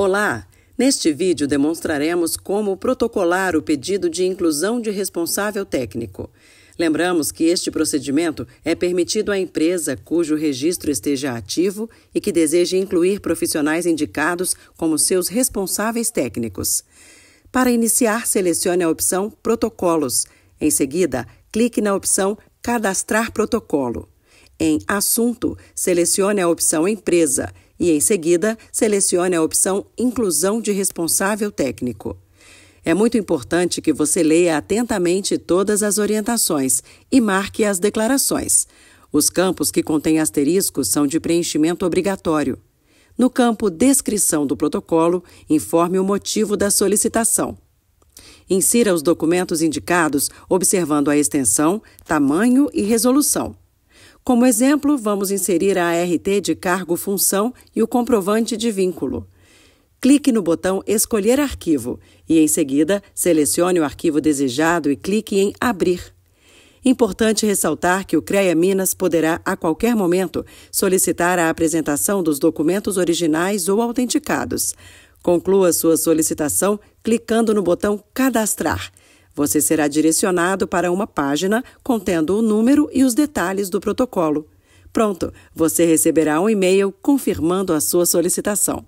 Olá! Neste vídeo demonstraremos como protocolar o pedido de inclusão de responsável técnico. Lembramos que este procedimento é permitido à empresa cujo registro esteja ativo e que deseje incluir profissionais indicados como seus responsáveis técnicos. Para iniciar, selecione a opção Protocolos. Em seguida, clique na opção Cadastrar protocolo. Em Assunto, selecione a opção Empresa e, em seguida, selecione a opção Inclusão de Responsável Técnico. É muito importante que você leia atentamente todas as orientações e marque as declarações. Os campos que contêm asteriscos são de preenchimento obrigatório. No campo Descrição do protocolo, informe o motivo da solicitação. Insira os documentos indicados, observando a extensão, tamanho e resolução. Como exemplo, vamos inserir a ART de cargo-função e o comprovante de vínculo. Clique no botão Escolher arquivo e, em seguida, selecione o arquivo desejado e clique em Abrir. Importante ressaltar que o CREA Minas poderá, a qualquer momento, solicitar a apresentação dos documentos originais ou autenticados. Conclua sua solicitação clicando no botão Cadastrar você será direcionado para uma página contendo o número e os detalhes do protocolo. Pronto, você receberá um e-mail confirmando a sua solicitação.